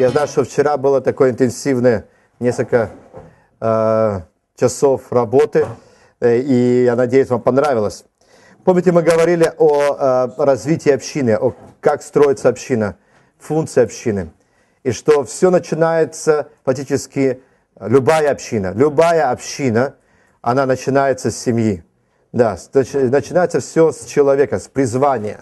Я знаю, что вчера было такое интенсивное несколько э, часов работы, э, и я надеюсь, вам понравилось. Помните, мы говорили о э, развитии общины, о как строится община, функции общины, и что все начинается фактически э, любая община, любая община, она начинается с семьи, да, начинается все с человека, с призвания.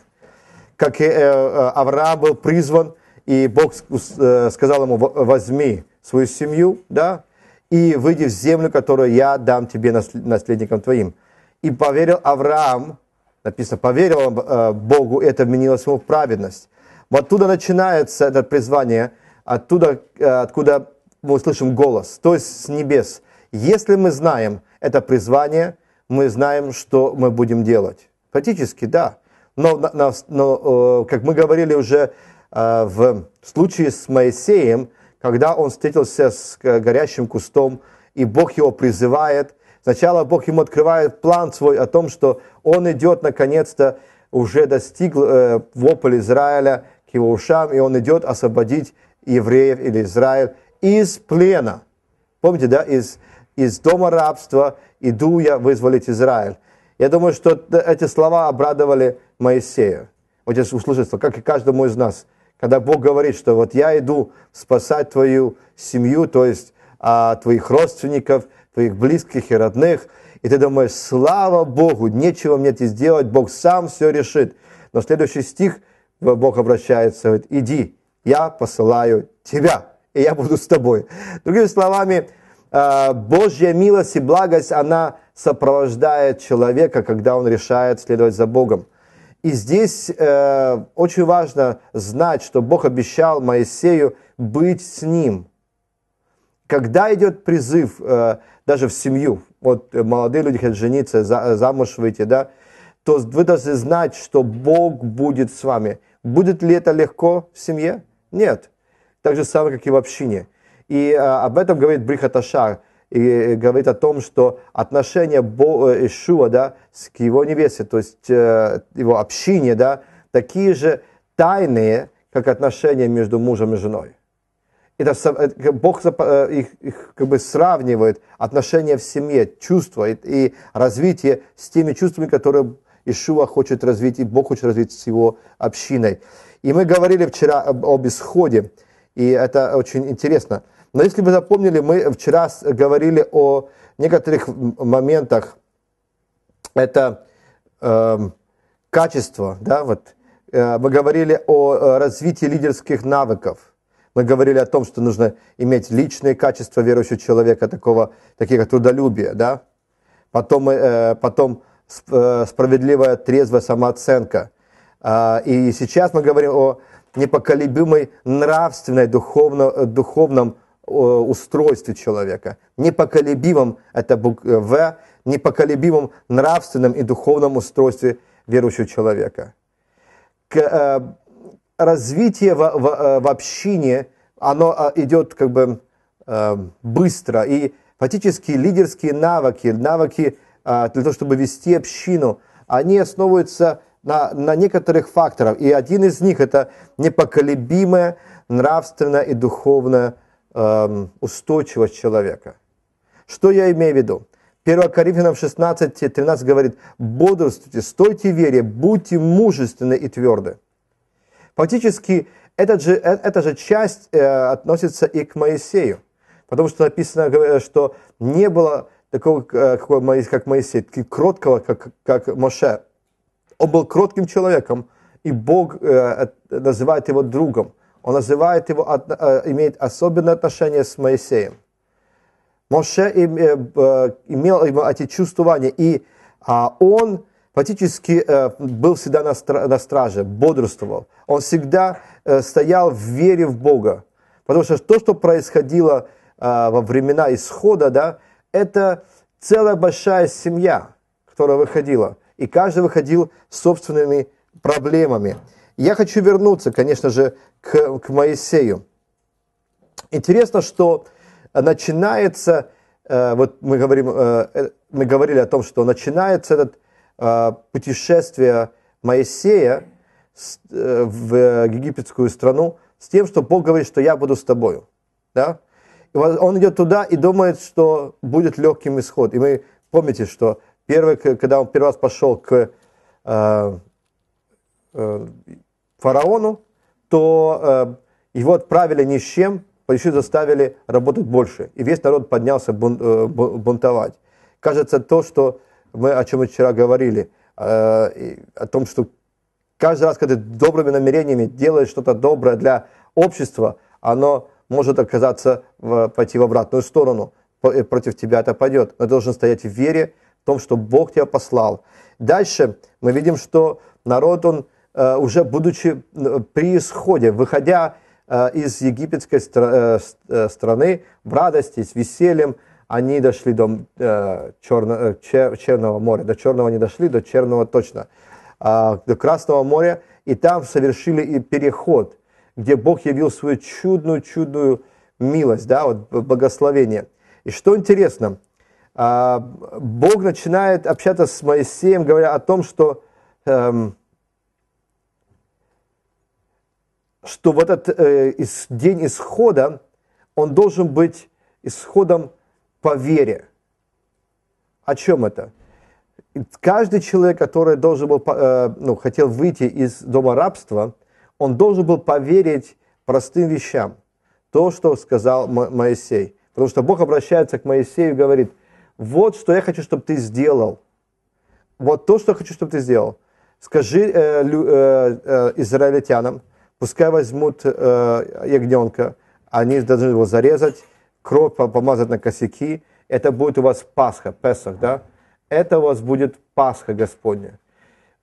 Как э, э Авраам был призван – и Бог э, сказал ему, возьми свою семью, да, и выйди в землю, которую я дам тебе наследникам твоим. И поверил Авраам, написано, поверил э, Богу, и это вменилось ему в праведность. Вот оттуда начинается это призвание, оттуда, э, откуда мы услышим голос, то есть с небес. Если мы знаем это призвание, мы знаем, что мы будем делать. фактически, да. Но, но, но как мы говорили уже Э, в случае с Моисеем, когда он встретился с э, горящим кустом, и Бог его призывает. Сначала Бог ему открывает план свой о том, что он идет наконец-то, уже достиг э, вопль Израиля к его ушам, и он идет освободить евреев или Израиль из плена. Помните, да, из, из дома рабства иду я вызволить Израиль. Я думаю, что эти слова обрадовали Моисея. Вот я услышал, как и каждому из нас – когда Бог говорит, что вот я иду спасать твою семью, то есть а, твоих родственников, твоих близких и родных, и ты думаешь, слава Богу, нечего мне здесь сделать, Бог сам все решит. Но следующий стих Бог обращается, говорит, иди, я посылаю тебя, и я буду с тобой. Другими словами, а, Божья милость и благость, она сопровождает человека, когда он решает следовать за Богом. И здесь э, очень важно знать, что Бог обещал Моисею быть с ним. Когда идет призыв э, даже в семью, вот молодые люди хотят жениться, за, замуж выйти, да, то вы должны знать, что Бог будет с вами. Будет ли это легко в семье? Нет. Так же самое, как и в общине. И э, об этом говорит Брихаташар и э, говорит о том, что отношение Бо, э, Ишуа да, с к его невесте, то есть э, его общине, да, такие же тайные, как отношения между мужем и женой. Это, э, Бог их, их как бы сравнивает отношения в семье, чувствует и, и развитие с теми чувствами, которые Ишуа хочет развить, и Бог хочет развить с его общиной. И мы говорили вчера об, об исходе, и это очень интересно – но если вы запомнили, мы вчера говорили о некоторых моментах. Это э, качество, да, вот. Э, мы говорили о э, развитии лидерских навыков. Мы говорили о том, что нужно иметь личные качества верующего человека, такого, такие как трудолюбие, да. Потом, э, потом э, справедливая, трезвая самооценка. А, и сейчас мы говорим о непоколебимой нравственной, духовно, э, духовном устройстве человека, непоколебимом, это э, В, непоколебимом нравственном и духовном устройстве верующего человека. К, э, развитие в, в, э, в общине, оно а, идет как бы э, быстро, и фактически лидерские навыки, навыки э, для того, чтобы вести общину, они основываются на, на некоторых факторах, и один из них это непоколебимое нравственное и духовное Эм, устойчивость человека. Что я имею в виду? 1 Коринфянам 16, 13 говорит, «Бодрствуйте, стойте в вере, будьте мужественны и тверды». Фактически, этот же, э, эта же часть э, относится и к Моисею, потому что написано, э, что не было такого, э, как Моисей, кроткого, как, как Моше. Он был кротким человеком, и Бог э, называет его другом – он называет его, э, имеет особенное отношение с Моисеем. Моше э, имел эти чувствования, и а, он фактически э, был всегда на страже, бодрствовал. Он всегда стоял в вере в Бога. Потому что то, что происходило во времена исхода, да, это целая большая семья, которая выходила. И каждый выходил с собственными проблемами. Я хочу вернуться, конечно же, к, к Моисею. Интересно, что начинается, э, вот мы, говорим, э, э мы говорили о том, что начинается это э, путешествие Моисея с, э, в египетскую страну с тем, что Бог говорит, что я буду с тобою. Да? И он идет туда и думает, что будет легким исход. И мы помните, что первый, когда он первый раз пошел к э, э, фараону, то э, его отправили ни с чем, почти заставили работать больше. И весь народ поднялся бун, э, бунтовать. Кажется, то, что мы, о чем мы вчера говорили, э, о том, что каждый раз, когда ты добрыми намерениями делаешь что-то доброе для общества, оно может оказаться, в, пойти в обратную сторону. Против тебя это пойдет. Но ты должен стоять в вере, в том, что Бог тебя послал. Дальше мы видим, что народ, он Э, уже будучи э, при исходе, выходя э, из египетской страны в радости, с весельем, они дошли до Черного моря. До Черного не дошли, до Черного точно. А, до Красного моря. И там совершили и переход, где Бог явил свою чудную-чудную милость, да, вот благословение. И что интересно, а, Бог начинает общаться с Моисеем, говоря о том, что... Эм, что в этот э, день исхода, он должен быть исходом по вере. О чем это? Каждый человек, который должен был, э, ну, хотел выйти из дома рабства, он должен был поверить простым вещам. То, что сказал Мо- Моисей. Потому что Бог обращается к Моисею и говорит, вот что я хочу, чтобы ты сделал. Вот то, что я хочу, чтобы ты сделал. Скажи э, э, э, израильтянам, Пускай возьмут э, ягненка, они должны его зарезать, кровь помазать на косяки. Это будет у вас Пасха, Песах, да? Это у вас будет Пасха Господня.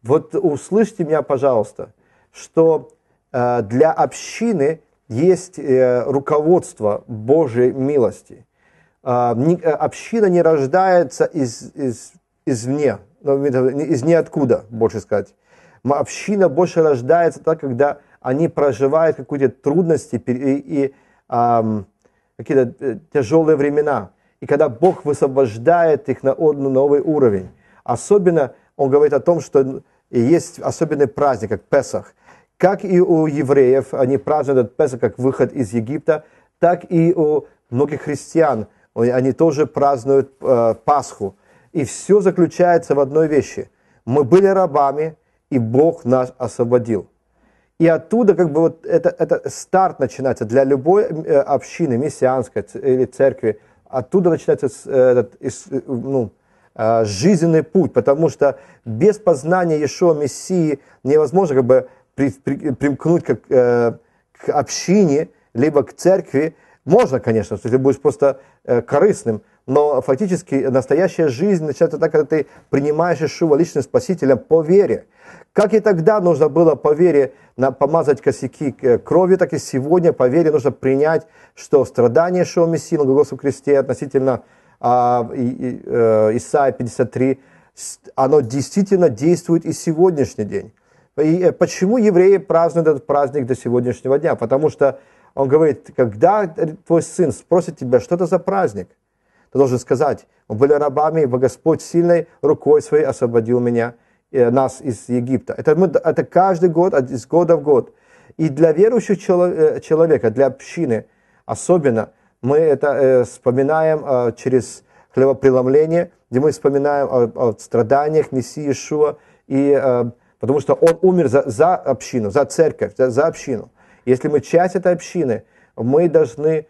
Вот услышьте меня, пожалуйста, что э, для общины есть э, руководство Божьей милости. Э, не, э, община не рождается из, из, извне, ну, из ниоткуда, больше сказать. Община больше рождается так, когда они проживают какие-то трудности и, и эм, какие-то э, тяжелые времена. И когда Бог высвобождает их на новый уровень. Особенно он говорит о том, что есть особенный праздник, как Песах. Как и у евреев, они празднуют этот Песах как выход из Египта, так и у многих христиан, они тоже празднуют э, Пасху. И все заключается в одной вещи. Мы были рабами, и Бог нас освободил. И оттуда как бы вот это, это старт начинается для любой э, общины, мессианской или церкви. Оттуда начинается э, этот, э, ну, жизненный путь, потому что без познания Иешуа Мессии невозможно как бы при, при, примкнуть как, к общине, либо к церкви. Можно, конечно, если будешь просто корыстным, но фактически настоящая жизнь начинается так, когда ты принимаешь Ишува личным спасителем по вере. Как и тогда нужно было по вере помазать косяки э, кровью, так и сегодня по вере нужно принять, что страдание Ишуа Мессии на Голгофском кресте относительно а, и, и, э, Исаия 53, оно действительно действует и сегодняшний день. И э, почему евреи празднуют этот праздник до сегодняшнего дня? Потому что он говорит, когда твой сын спросит тебя, что это за праздник – ты должен сказать, мы были рабами, ибо Господь сильной рукой своей освободил меня, э, нас из Египта. Это, мы, это каждый год, из года в год. И для верующего э, человека, для общины особенно, мы это э, вспоминаем через хлебопреломление, где мы вспоминаем о, о страданиях Мессии Иешуа, и, потому что он умер за, за общину, за церковь, за, за общину. Если мы часть этой общины, мы должны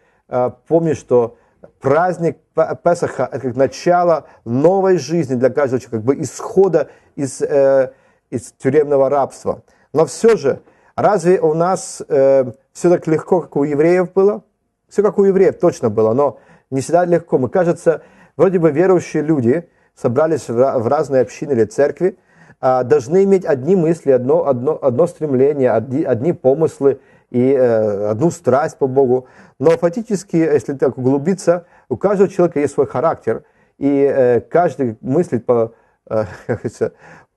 помнить, что праздник Песаха – это как начало новой жизни для каждого человека, как бы исхода из, э, из тюремного рабства. Но все же, разве у нас э, все так легко, как у евреев было? Все как у евреев точно было, но не всегда легко. Мы, кажется, вроде бы верующие люди собрались в разные общины или церкви, а, должны иметь одни мысли, одно, одно, одно стремление, одни, одни помыслы – и э, одну страсть по Богу. Но фактически, если так углубиться, у каждого человека есть свой характер, и э, каждый мыслит по, э,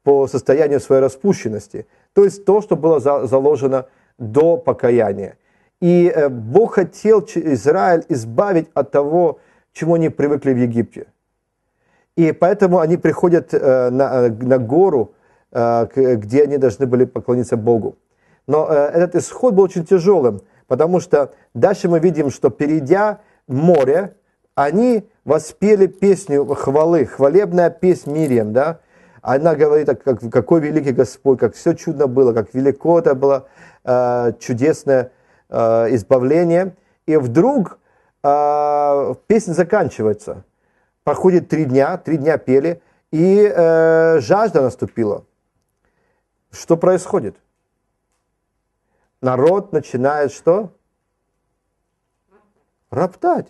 по состоянию своей распущенности, то есть то, что было за, заложено до покаяния. И э, Бог хотел Израиль избавить от того, чему они привыкли в Египте. И поэтому они приходят э, на, э, на гору, э, где они должны были поклониться Богу. Но э, этот исход был очень тяжелым, потому что дальше мы видим, что перейдя море, они воспели песню хвалы, хвалебная песнь Мирием, да? Она говорит, как, какой великий Господь, как все чудно было, как велико это было э, чудесное э, избавление. И вдруг э, песня заканчивается. Проходит три дня, три дня пели, и э, жажда наступила. Что происходит? народ начинает что? Роптать.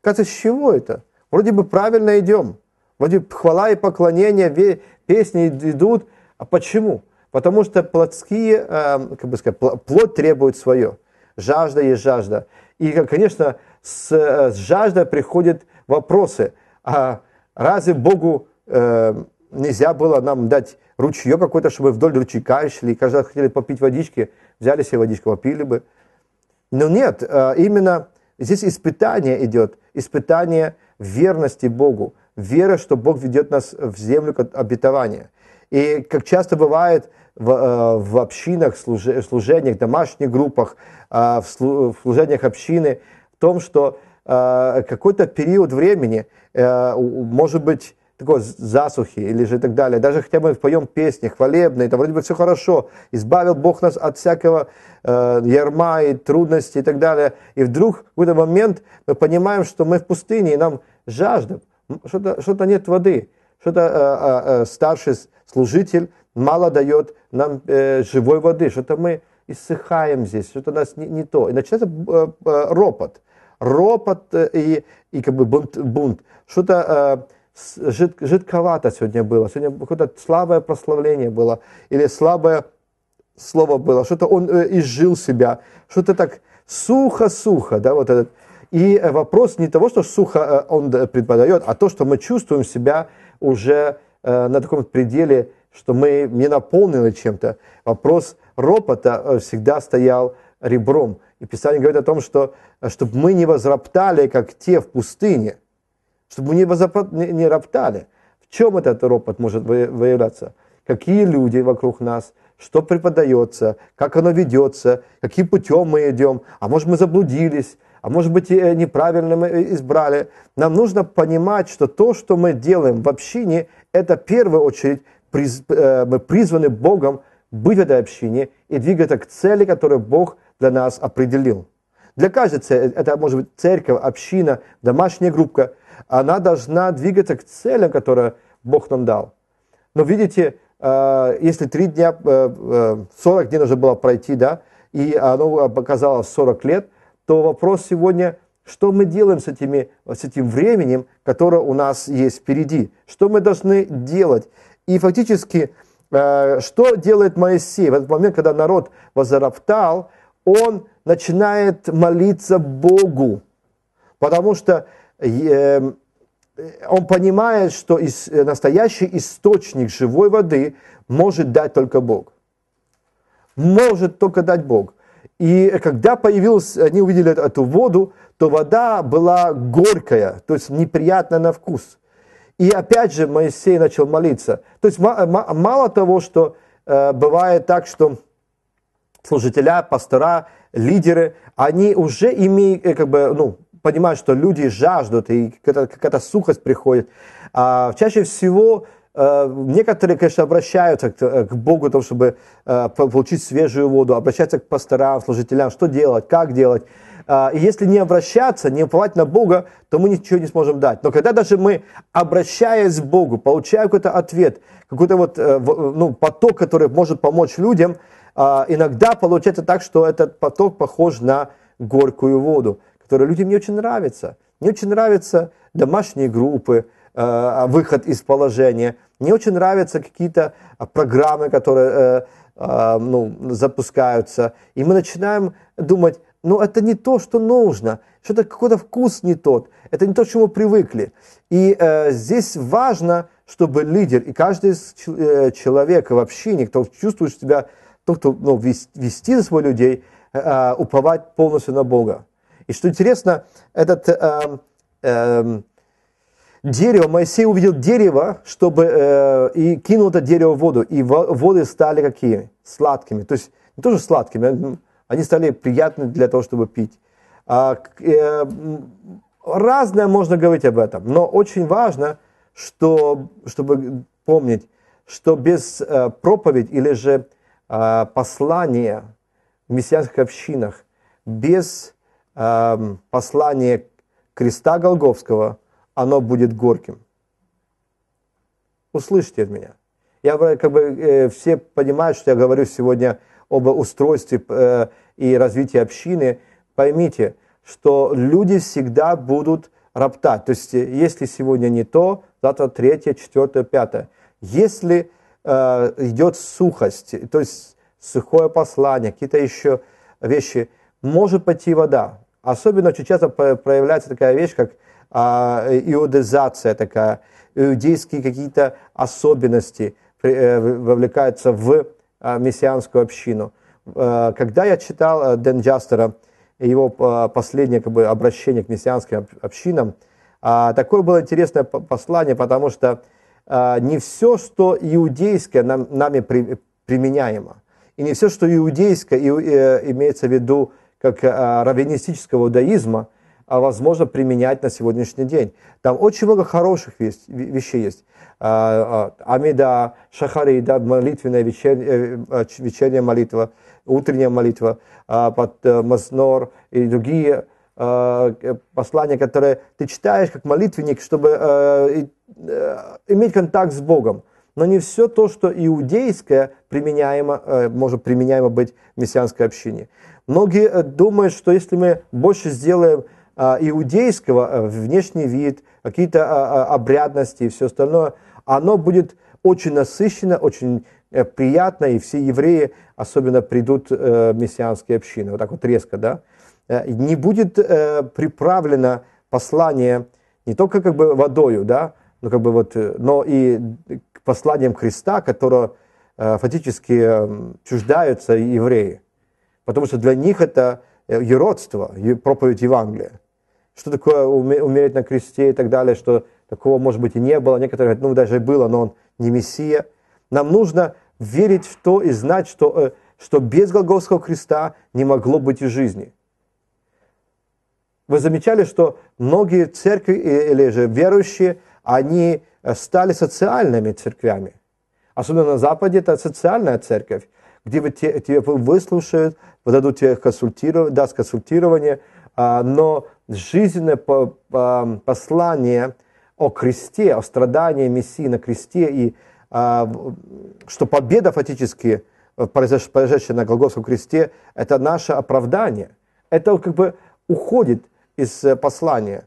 Кажется, с чего это? Вроде бы правильно идем. Вроде хвала и поклонение, песни идут. А почему? Потому что плотские, эм, как бы сказать, плоть требует свое. Жажда есть жажда. И, э, конечно, с, э, с жаждой приходят вопросы. А разве Богу эм, нельзя было нам дать ручье какое-то, чтобы вдоль ручейка шли, каждый хотели попить водички, взяли себе водичку, попили бы. Но нет, э, именно здесь испытание идет, испытание верности Богу, вера, что Бог ведет нас в землю обетования. И как часто бывает в, э, в общинах, служениях, домашних группах, э, в служениях общины, в том, что какой-то период времени, может быть, такой засухи или же и так далее. Даже хотя мы поем песни хвалебные, там вроде бы все хорошо. Избавил Бог нас от всякого э, ярма и трудностей и так далее. И вдруг в какой-то момент мы понимаем, что мы в пустыне, и нам жажда, что-то что нет воды. Что-то э, э, э старший служитель мало дает нам э, живой воды, что-то мы иссыхаем здесь, что-то у нас не, не то. И начинается э, э, ропот, ропот э, и, и как бы бунт. бунт. Что-то... Э, жид, жидковато сегодня было, сегодня какое-то слабое прославление было, или слабое слово было, что-то он э, изжил себя, что-то так сухо-сухо, да, вот этот. И э, вопрос не того, что сухо э, он преподает, а то, что мы чувствуем себя уже на таком пределе, что мы не наполнены чем-то. Вопрос ропота всегда стоял ребром. И Писание говорит о том, что чтобы мы не возроптали, как те в пустыне – чтобы не, возопрат, не, не роптали. В чем этот ропот может выявляться? Какие люди вокруг нас, что преподается, как оно ведется, каким путем мы идем, а может мы заблудились, а может быть э, неправильно мы э, избрали. Нам нужно понимать, что то, что мы делаем в общине, это в первую очередь приз, э, мы призваны Богом быть в этой общине и двигаться к цели, которую Бог для нас определил. Для каждой цели, это может быть церковь, община, домашняя группа, она должна двигаться к целям, которые Бог нам дал. Но видите, э, если три дня, 40 э, э, дней нужно было пройти, да, и оно показало 40 лет, то вопрос сегодня, что мы делаем с, этими, с этим временем, которое у нас есть впереди? Что мы должны делать? И фактически, что делает Моисей в этот момент, когда народ возроптал, он начинает молиться Богу, потому что он понимает, что э, настоящий источник живой воды может дать только Бог. Может только дать Бог. И когда появилась, они увидели эту воду, то вода была горькая, то есть неприятная на вкус. И опять же Моисей начал молиться. То есть мало того, что э, бывает так, что служителя, пастора, лидеры, они уже имеют, э, как бы, ну, понимают, что люди жаждут, и какая-то, какая сухость приходит. А чаще всего э, некоторые, конечно, обращаются к, э, к Богу, том, чтобы э, получить свежую воду, обращаются к пасторам, служителям, что делать, как делать. А, и если не обращаться, не уповать на Бога, то мы ничего не сможем дать. Но когда даже мы, обращаясь к Богу, получаем какой-то ответ, какой-то вот ну, поток, который может помочь людям, а, иногда получается так, что этот поток похож на горькую воду которые людям не очень нравятся. Не очень нравятся домашние группы, э, выход из положения. не очень нравятся какие-то программы, которые э, э, ну, запускаются. И мы начинаем думать, ну это не то, что нужно, что-то какой-то вкус не тот, это не то, к чему привыкли. И здесь важно, чтобы лидер и каждый из человек в общине, кто чувствует себя, тот, кто ну, вести за свой людей, уповать полностью на Бога. И что интересно, этот э, э, дерево, Моисей увидел дерево, чтобы э, и кинул это дерево в воду, и воды стали какие? Сладкими. То есть не тоже сладкими, а, ну, они стали приятны для того, чтобы пить. А, э, разное можно говорить об этом, но очень важно, что, чтобы помнить, что без э, проповедь или же э, а, послания в мессианских общинах, без Эм, послание креста Голговского, оно будет горьким. Услышьте от меня. Я как бы э, все понимают, что я говорю сегодня об устройстве э, и развитии общины. Поймите, что люди всегда будут роптать. То есть, э, если сегодня не то, завтра третье, четвертое, пятое. Если идет сухость, то есть сухое послание, какие-то еще вещи, может пойти вода. Особенно очень часто проявляется такая вещь, как а, иодизация такая, иудейские какие-то особенности э, вовлекаются в а, мессианскую общину. А, когда я читал э, Дэн Джастера, его а, последнее как бы, обращение к мессианским общинам, такое было интересное послание, потому что не все, что иудейское, нам, нами применяемо. И не все, что иудейское, э, имеется в виду как э, раввинистического иудаизма, а, возможно применять на сегодняшний день. Там очень много хороших вещ- вещей есть. А, а, Амида, Шахарида, молитвенная вечер, э, э, вечерняя молитва, утренняя молитва, под мазнор и другие послания, которые ты читаешь как молитвенник, чтобы иметь контакт с Богом. Но не все то, что иудейское, применяемо, может применяемо быть в мессианской общине. Многие э, думают, что если мы больше сделаем а, иудейского, э, внешний вид, какие-то а, а, обрядности и все остальное, оно будет очень насыщенно, очень э, приятно, и все евреи особенно придут в мессианские общины, вот так вот резко, да? Не будет приправлено послание не только как бы водою, да, но как бы вот, но и посланием Христа, которого фактически эм, чуждаются евреи потому что для них это юродство, э, проповедь Евангелия. Что такое умереть на кресте и так далее, что такого, может быть, и не было. Некоторые говорят, ну, даже и было, но он не Мессия. Нам нужно верить в то и знать, что, э, что без Голгофского креста не могло быть и жизни. Вы замечали, что многие церкви э, или же верующие, они стали социальными церквями. Особенно на Западе это социальная церковь где вы, те, тебя выслушают, дадут тебе консультирование, даст консультирование, а, но жизненное по, по, послание о кресте, о страдании Мессии на кресте, и а, что победа фактически, э, произошедшая на Голгофском кресте, это наше оправдание. Это как бы уходит из э, послания.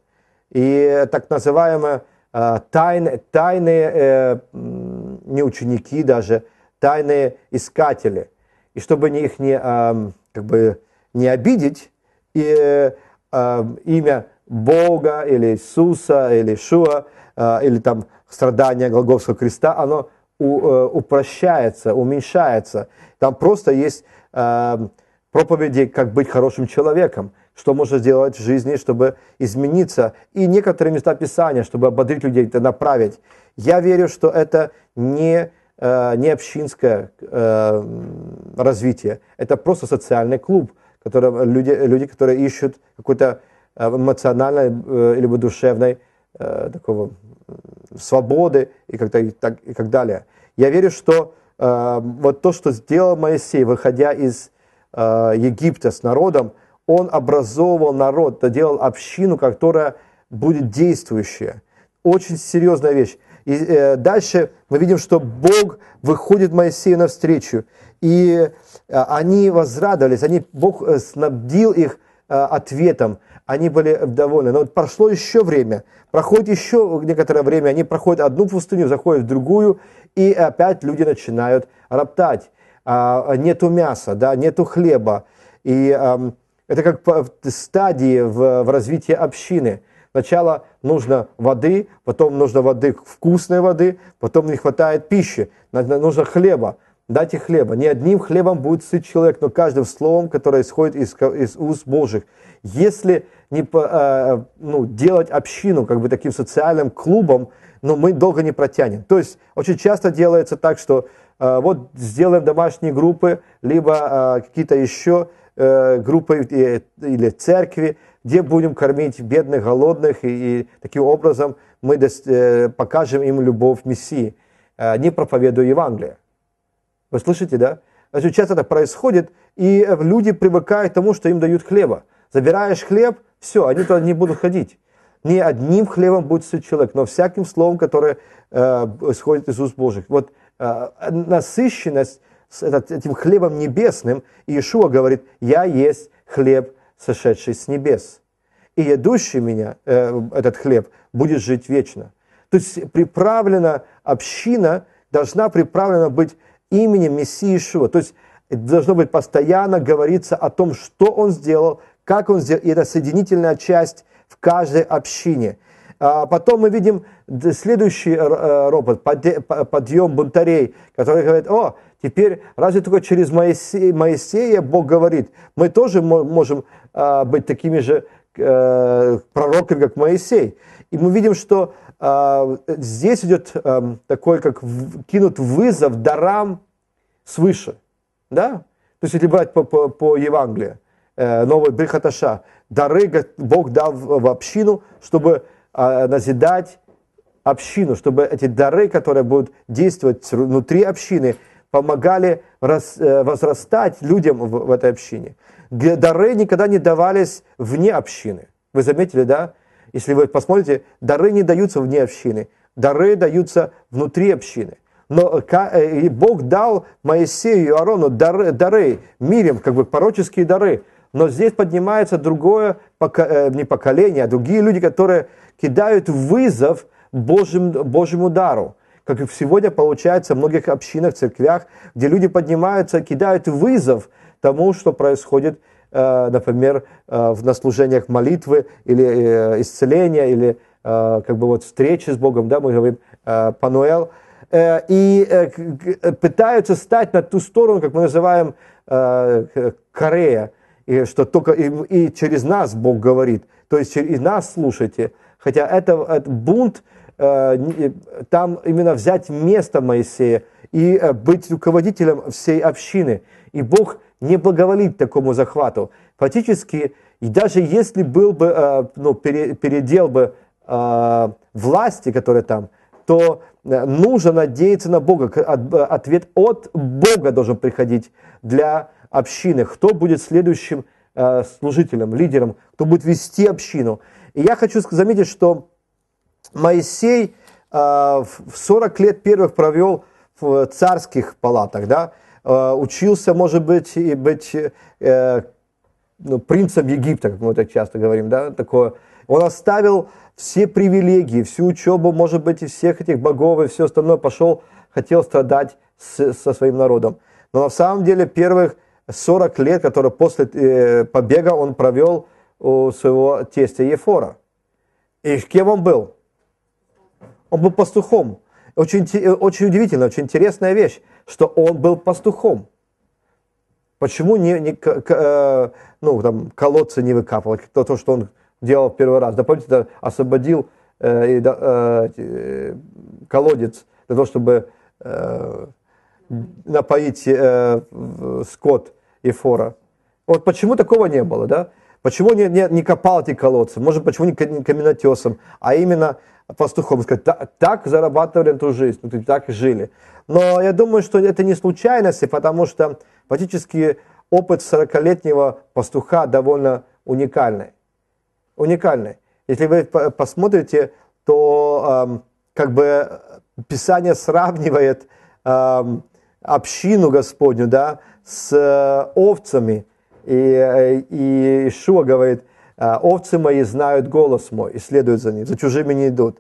И так называемые э, тайны, тайные не ученики даже, тайные искатели. И чтобы их не, как бы, не обидеть, и, имя Бога или Иисуса или Шуа а, или там страдания Голгофского креста, оно э, упрощается, уменьшается. Там просто есть проповеди, как быть хорошим человеком, что можно сделать в жизни, чтобы измениться. И некоторые места Писания, чтобы ободрить людей, это направить. Я верю, что это не Э, не общинское э, развитие, это просто социальный клуб, который, люди, люди, которые ищут какой-то э, эмоциональной или душевной такого свободы и, как-то, и, так, и так далее. Я верю, что вот то, что сделал Моисей, выходя из Египта с народом, он образовывал народ, делал общину, которая будет действующая. Очень серьезная вещь. И э, дальше мы видим, что Бог выходит Моисею навстречу. И э, они возрадовались, они, Бог э, снабдил их э, ответом. Они были довольны. Но вот прошло еще время. Проходит еще некоторое время. Они проходят одну пустыню, заходят в другую. И опять люди начинают роптать. Э, нету мяса, да, нету хлеба. И э, это как по стадии в, в развитии общины – Сначала нужно воды, потом нужно воды, вкусной воды, потом не хватает пищи, нужно хлеба, дайте хлеба. Не одним хлебом будет сыт человек, но каждым словом, которое исходит из, из уст Божьих. Если не э, ну, делать общину как бы таким социальным клубом, но ну, мы долго не протянем. То есть очень часто делается так, что э, вот сделаем домашние группы, либо э, какие-то еще э, группы э, или церкви, где будем кормить бедных, голодных, и, и таким образом мы э, покажем им любовь Мессии, э, не проповедуя Евангелие. Вы слышите, да? Значит, часто это происходит, и э, люди привыкают к тому, что им дают хлеба. Забираешь хлеб, все, они туда не будут ходить. Не одним хлебом будет сыт человек, но всяким словом, которое исходит из уст Божьих. Вот насыщенность этот, этим хлебом небесным, Иешуа говорит, я есть хлеб сошедший с небес. И едущий меня, э, этот хлеб, будет жить вечно. То есть приправлена община, должна приправлена быть именем Мессии Ишуа. То есть должно быть постоянно говориться о том, что он сделал, как он сделал. И это соединительная часть в каждой общине. А потом мы видим следующий э, робот подъем бунтарей, который говорит, о, Теперь разве только через Моисея, Моисея Бог говорит, мы тоже можем а, быть такими же э, пророками, как Моисей. И мы видим, что а, здесь идет эм, такой, как кинут вызов дарам свыше. Да? То есть, если брать по, по, по Евангелию, э, новый Брихаташа, дары Бог дал в, общину, чтобы а, назидать общину, чтобы эти дары, которые будут действовать внутри общины – помогали э, возрастать людям в, этой общине. Дары никогда не давались вне общины. Вы заметили, да? Если вы посмотрите, дары не даются вне общины, дары даются внутри общины. Но э, э, и Бог дал Моисею и Арону дары, дары мирем, как бы пороческие дары. Но здесь поднимается другое не поколение, а другие люди, которые кидают вызов Божьим, Божьему дару как и сегодня получается в многих общинах, церквях, где люди поднимаются, кидают вызов тому, что происходит, э, например, э, на служениях молитвы или э, исцеления, или как бы вот встречи с Богом, да, мы говорим «Пануэл», и пытаются стать на ту сторону, как мы называем Корея, и что только и, и через нас Бог говорит, то есть через нас слушайте. Хотя это, это бунт Э, э, там именно взять место Моисея и э, быть руководителем всей общины. И Бог не благоволит такому захвату. Фактически, и даже если был бы, ну, передел бы власти, которые там, то нужно надеяться на Бога. Ответ от Бога должен приходить для общины. Кто будет следующим служителем, лидером, кто будет вести общину. И я хочу заметить, что Моисей а, в 40 лет первых провел в царских палатах, да, а, учился, может быть, и быть э, ну, принцем Египта, как мы это часто говорим, да, такое. Он оставил все привилегии, всю учебу, может быть, и всех этих богов и все остальное, пошел, хотел страдать с, со своим народом. Но на самом деле первых 40 лет, которые после э, побега он провел у своего тестя Ефора. И кем он был? Он был пастухом. Очень, э, очень удивительно, очень интересная вещь, что он был пастухом. Почему не, не к, к, э, ну, там, колодцы не выкапывать? То, то, что он делал в первый раз. Да помните, да, освободил э, э, э, колодец для того, чтобы э, напоить э, скот и фора. Вот почему такого не было, да? Почему не, не, не копал эти колодцы? Может, почему не каменотесом? А именно пастухом, сказать, так зарабатывали эту ту жизнь, ну, так жили. Но я думаю, что это не случайность, потому что фактически опыт 40-летнего пастуха довольно уникальный. Уникальный. Если вы посмотрите, то эм, как бы Писание сравнивает эм, общину Господню да, с э, овцами. И, э, и Ишуа говорит – а, овцы мои знают голос мой и следуют за ним, за чужими не идут.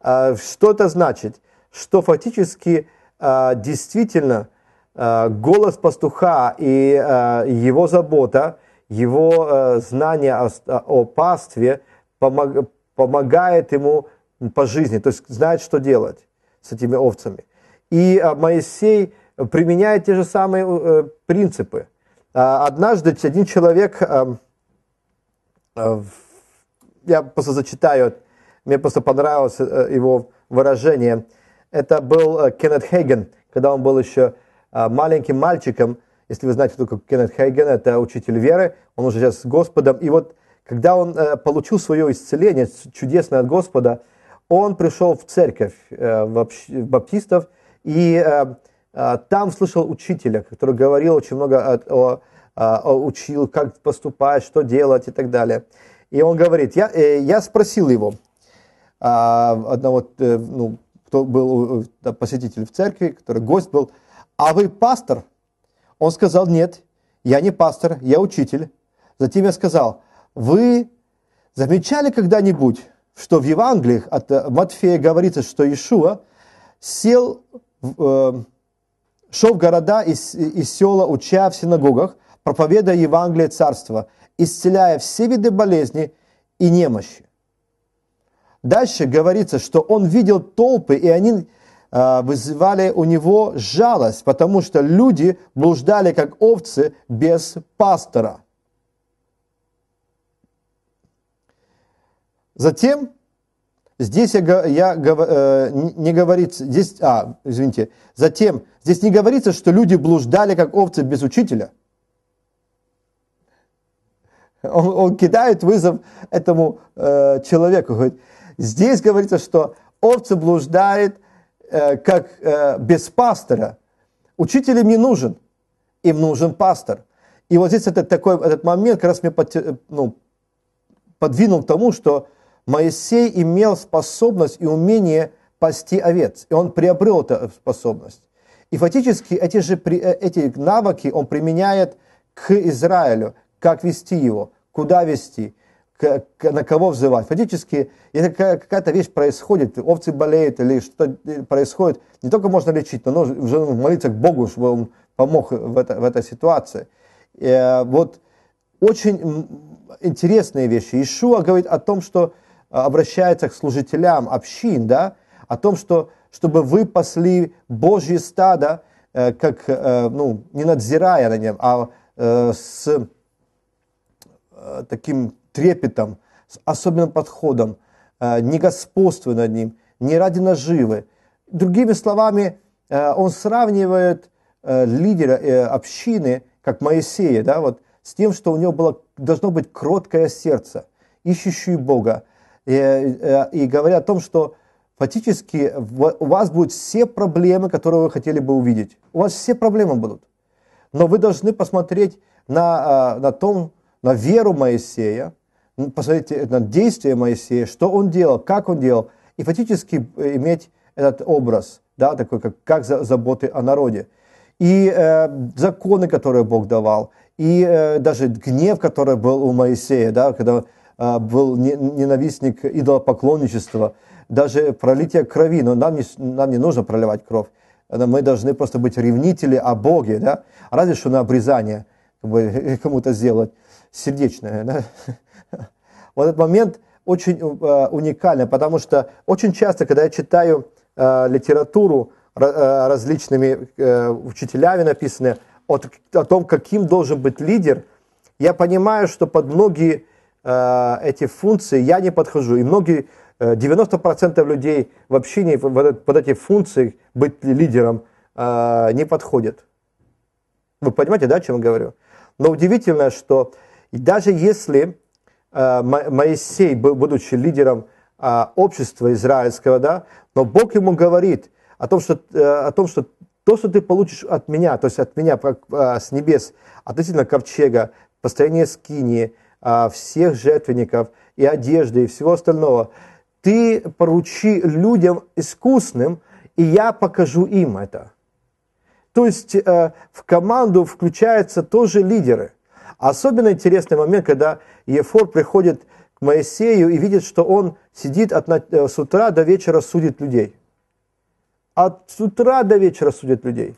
А, что это значит? Что фактически а, действительно голос пастуха и его забота, его знание о, о пастве помогает ему по жизни, то есть знает, что делать с этими овцами. И Моисей применяет те же самые э, принципы. Однажды один человек я просто зачитаю, мне просто понравилось э, его выражение. Это был э, Кеннет Хейген, когда он был еще э, маленьким мальчиком. Если вы знаете, кто такой Кеннет Хейген, это учитель веры, он уже сейчас с Господом. И вот когда он получил свое исцеление чудесное от Господа, он пришел в церковь в баптистов и там слышал учителя, который говорил очень много о, о а, учил, как поступать, что делать и так далее. И он говорит, я, э, я спросил его, а, одного, э, ну, кто был э, посетитель в церкви, который гость был, а вы пастор? Он сказал, нет, я не пастор, я учитель. Затем я сказал, вы замечали когда-нибудь, что в Евангелиях от Матфея говорится, что Иешуа сел, шел в города и, и села, уча в синагогах, проповедуя Евангелие Царства, исцеляя все виды болезни и немощи. Дальше говорится, что он видел толпы, и они а, вызывали у него жалость, потому что люди блуждали, как овцы, без пастора. Затем, здесь я, я э, не говорится, здесь, а, извините, затем, здесь не говорится, что люди блуждали, как овцы, без учителя – он, он кидает вызов этому э, человеку. Говорит, здесь говорится, что овцы блуждает э, как э, без пастора. Учитель им не нужен, им нужен пастор. И вот здесь этот, такой, этот момент как раз мне под, ну, подвинул к тому, что Моисей имел способность и умение пасти овец, и он приобрел эту способность. И фактически эти же э, эти навыки он применяет к Израилю, как вести его куда вести, на кого взывать. Фактически, если какая-то вещь происходит, овцы болеют или что-то э, происходит, не только можно лечить, но нужно молиться к Богу, чтобы Он помог в, это, в этой ситуации. И, э, вот очень интересные вещи. Ишуа говорит о том, что э, обращается к служителям общин, да, о том, что чтобы вы пасли Божье стадо, как, ну, не надзирая на нем, а с Э, таким трепетом, с особенным подходом, э, не господствуя над ним, не ради наживы. Другими словами, э, он сравнивает лидера э, общины, как Моисея, да, вот, с тем, что у него было, должно быть кроткое сердце, ищущее Бога. И, и говоря о том, что фактически у вас будут все проблемы, которые вы хотели бы увидеть. У вас все проблемы будут. Но вы должны посмотреть на, на том, на веру Моисея, посмотрите на действие Моисея, что он делал, как он делал, и фактически э, иметь этот образ, да, такой как, как заботы о народе. И э, законы, которые Бог давал, и э, даже гнев, который был у Моисея, да, когда э, был не, ненавистник идолопоклонничества, даже пролитие крови, но нам не, нам не нужно проливать кровь, мы должны просто быть ревнители о Боге, да, разве что на обрезание кому-то сделать сердечное. Да? Вот этот момент очень э, уникальный, потому что очень часто, когда я читаю э, литературу э, различными учителями написанные о, том, каким должен быть лидер, я понимаю, что под многие эти функции я не подхожу. И многие, 90% людей в общине под эти функции быть лидером не подходят. Вы понимаете, да, о чем я говорю? Но удивительно, что и даже если э, Моисей, будучи лидером э, общества израильского, да, но Бог ему говорит о том, что, э, о том, что то, что ты получишь от меня, то есть от меня с небес, относительно ковчега, построения скинии, всех жертвенников и одежды и всего остального, ты поручи людям искусным, и я покажу им это. То есть в команду включаются тоже лидеры – Особенно интересный момент, когда Ефор приходит к Моисею и видит, что он сидит от, э, с утра до вечера судит людей. От с утра до вечера судит людей.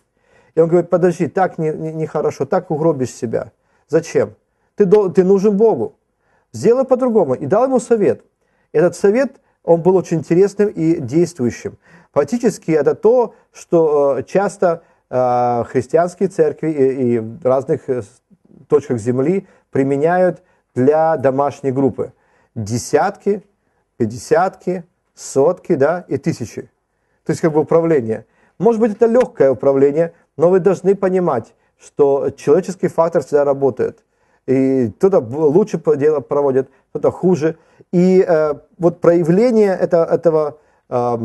И он говорит, подожди, так нехорошо, не, не хорошо, так угробишь себя. Зачем? Ты, ты нужен Богу. Сделай по-другому. И дал ему совет. Этот совет, он был очень интересным и действующим. Фактически это то, что э, часто э, христианские церкви и, и разных точках Земли применяют для домашней группы. Десятки, пятидесятки, сотки да, и тысячи. То есть как бы управление. Может быть, это легкое управление, но вы должны понимать, что человеческий фактор всегда работает. И кто-то лучше дело проводит, кто-то хуже. И э, вот проявление это, этого, э,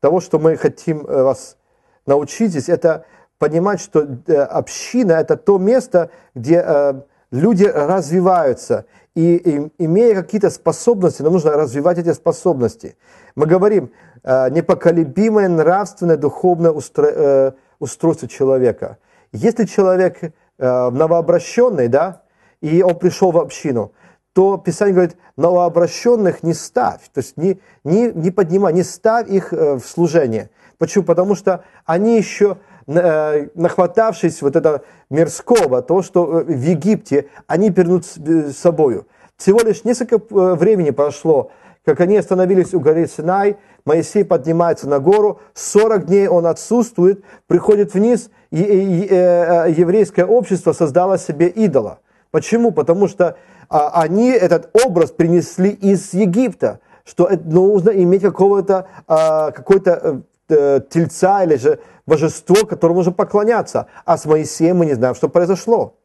того, что мы хотим э, вас научить здесь, это понимать, что э, община – это то место, где э, люди развиваются. И, имея какие-то способности, нам нужно развивать эти способности. Мы говорим, э, непоколебимое нравственное духовное устройство человека. Если человек новообращенный, да, и он пришел в общину, то Писание говорит, новообращенных не ставь, то есть не, не, не поднимай, не ставь их в служение. Почему? Потому что они еще Э, нахватавшись вот это мирского, то, что э, в Египте они перенут э, с собою. Всего лишь несколько времени прошло, как они остановились у горы Синай, Моисей поднимается на гору, 40 дней он отсутствует, приходит вниз, и еврейское общество создало себе идола. Почему? Потому что а, они этот образ принесли из Египта, что нужно иметь какого-то а, какой-то Э, тельца или же божество, которому нужно поклоняться. А с Моисеем мы не знаем, что произошло.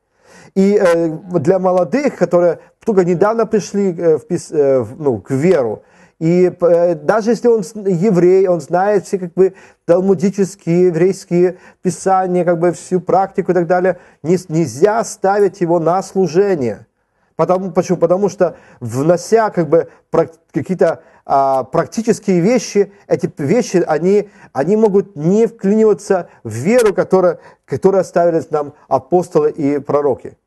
И э, для молодых, которые только недавно пришли э, в, ну, к веру, и даже если он еврей, он знает все как бы талмудические, еврейские писания, как бы всю практику и так далее, нельзя ставить его на служение. Потому, почему? Потому что внося как бы какие-то а, практические вещи, эти вещи, они, они могут не вклиниваться в веру, которая, которую оставили нам апостолы и пророки.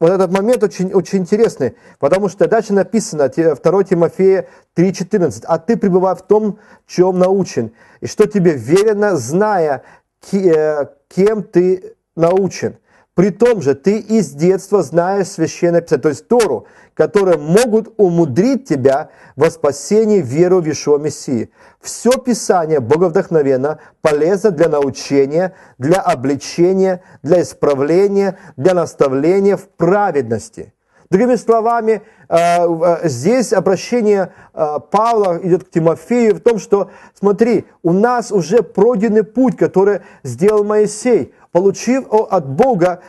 Вот этот момент очень, очень интересный, потому что дальше написано 2 Тимофея 3,14. «А ты пребывай в том, чем научен, и что тебе верено, зная, э, кем ты научен. При том же ты из детства знаешь Священное Писание, то есть Тору, которые могут умудрить тебя во спасение веру в Ишуа Мессии. Все Писание боговдохновенно полезно для научения, для обличения, для исправления, для наставления в праведности. Другими словами, э, э, здесь обращение э, Павла идет к Тимофею в том, что, смотри, у нас уже пройденный путь, который сделал Моисей, получив от Бога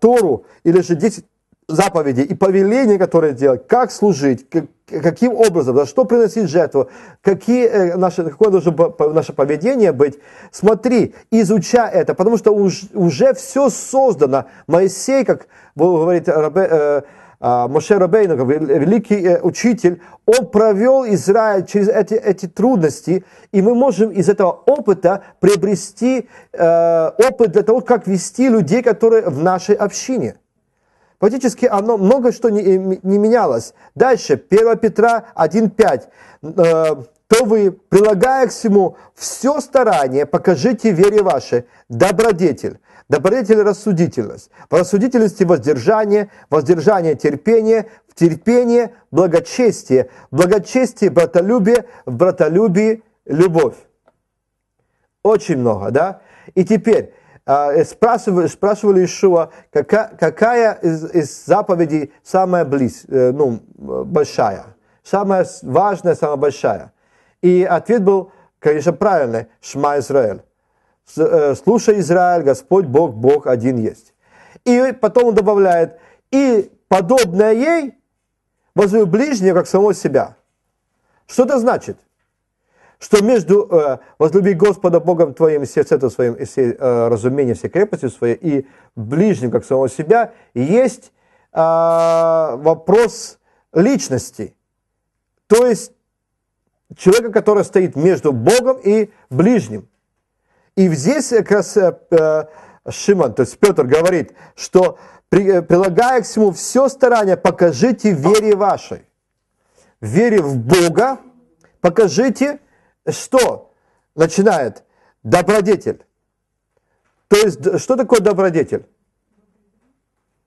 Тору, или же 10 заповеди и повеления, которые делать, как служить, как, каким образом, за что приносить жертву, какие э, наши, какое должно наше поведение быть. Смотри, изучай это, потому что уж, уже все создано. Моисей, как говорит Рабе, э, а, Моше Рабейну, великий э, учитель, он провел Израиль через эти, эти трудности, и мы можем из этого опыта приобрести э, опыт для того, как вести людей, которые в нашей общине. Фактически оно много что не, не менялось. Дальше, 1 Петра 1.5. Э, «То вы, прилагая к всему все старание, покажите вере вашей добродетель, добродетель – рассудительность, в рассудительности – воздержание, воздержание – терпение, в терпении – благочестие, благочестие братолюбие, в братолюбии – любовь». Очень много, да? И теперь, а, э, спрашивали, спрашивали Ишуа, какая, какая из, из заповедей самая близ, э, ну, большая, самая важная, самая большая. И ответ был, конечно, правильный, Шма Израиль. Э, Слушай, Израиль, Господь Бог, Бог один есть. И потом он добавляет, и подобное ей возлюби ближнего, как самого себя. Что это значит? что между э, возлюби Господа Богом твоим сердцем это своим, и все, э, разумение, все крепости своей, и ближним, как самого себя, есть э, вопрос личности. То есть человека, который стоит между Богом и ближним. И здесь как раз э, э Шиман, то есть Петр говорит, что э, прилагая к всему все старание, покажите вере вашей. Вере в Бога, покажите что начинает? Добродетель. То есть, что такое добродетель?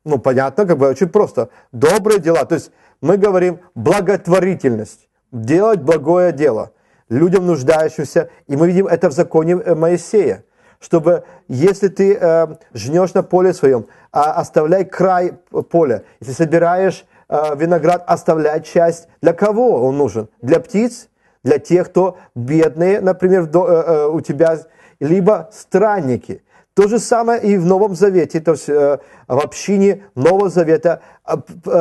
Ну, понятно, как бы очень просто. Добрые дела. То есть, мы говорим благотворительность. Делать благое дело людям нуждающимся. И мы видим это в законе э, Моисея. Чтобы, если ты э, жнешь на поле своем, э, а оставляй край поля. Если собираешь э, виноград, оставляй часть. Для кого он нужен? Для птиц? для тех, кто бедные, например, э, э, у тебя, либо странники. То же самое и в Новом Завете, то есть э, в общине Нового Завета а,